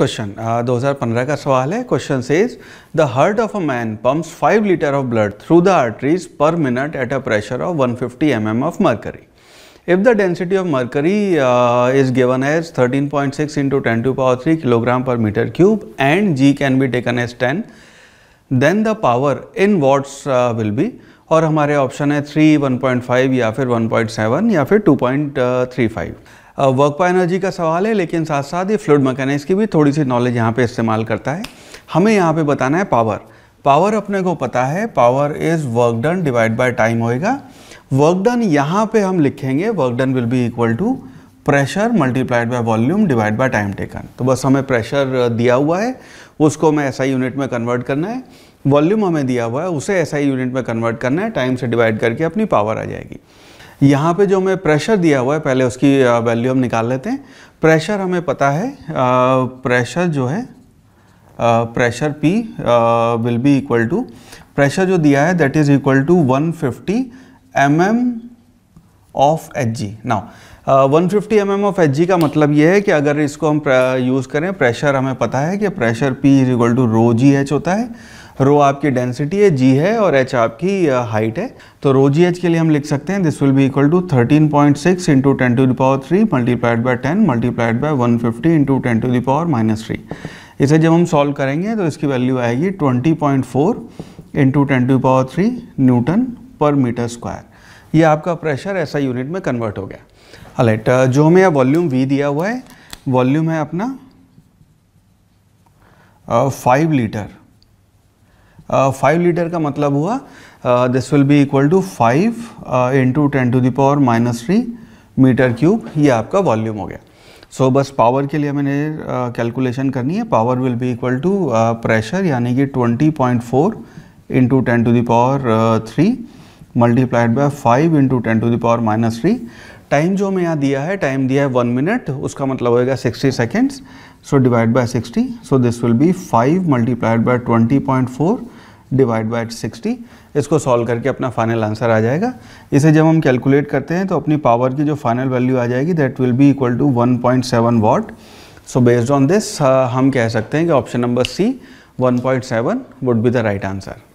question 2015 का सवाल है question says the heart of a man pumps 5 litre of blood through the arteries per minute at a pressure of 150 fifty M M of mercury if the density of mercury is given as 13.6 point six into ten to power three kilogram per metre cube and G can be taken as ten then the power in watts will be और हमारे option है three one या फिर one या फिर to work पा energy का सवाल है लेकिन साथ साथ ये फ्लूड मैकेनिक्स की भी थोड़ी सी नॉलेज यहाँ पे इस्तेमाल करता है हमें यहाँ पे बताना है पावर पावर अपने को पता है power is work done divide by time होएगा वर्क डन यहाँ पे हम लिखेंगे work done will be equal to pressure multiplied by volume divide by time taken तो बस हमें प्रेशर दिया हुआ है उसको हमें ऐसा यूनिट में कन्वर्ट करना है वॉल्यूम हमें दिया हुआ है उसे ऐसा यूनिट में कन्वर्ट करना है टाइम से डिवाइड करके अपनी पावर आ जाएगी यहाँ पे जो हमें प्रेशर दिया हुआ है पहले उसकी वैल्यू हम निकाल लेते हैं प्रेशर हमें पता है प्रेशर जो है pressure P will be equal to pressure जो दिया है that is equal to 150 fifty M M of H G now one fifty M M of H G का मतलब ये है कि अगर इसको हम यूज़ करें प्रेशर हमें पता है कि pressure P is equal to rho G H होता है रो आपकी डेंसिटी है जी है और एच आपकी हाइट है तो रो जी एच के लिए हम लिख सकते हैं this will be equal to 13.6 point six into ten to the power three multiplied by ten multiplied by one fifty into ten to the power minus three इसे जब हम सॉल्व करेंगे तो इसकी वैल्यू आएगी 20.4 point four into ten to power three newton per metre square ये आपका pressure ऐसा यूनिट में कन्वर्ट हो गया अलेट जो हमें यह वॉल्यूम वी दिया हुआ है वॉल्यूम है अपना फाइव लीटर फाइव लीटर का मतलब हुआ this will be equal to five into ten to the power minus three metre cube ये आपका वॉल्यूम हो गया सो so, बस पावर के लिए मैंने कैलकुलेशन uh, करनी है power will be equal to pressure यानी कि 20.4 point four into ten to the power three multiplied by five into ten to the power minus three time जो हमें यहाँ दिया है टाइम दिया है वन मिनट उसका मतलब होएगा sixty seconds so divide by sixty so this will be five multiplied by twenty point four divide by sixty इसको सॉल्व करके अपना फाइनल आंसर आ जाएगा इसे जब हम कैलकुलेट करते हैं तो अपनी पावर की जो फाइनल वैल्यू आ जाएगी that will be equal to 1.7 point seven watt so based on this हम कह सकते हैं कि option number C 1.7 would be the right answer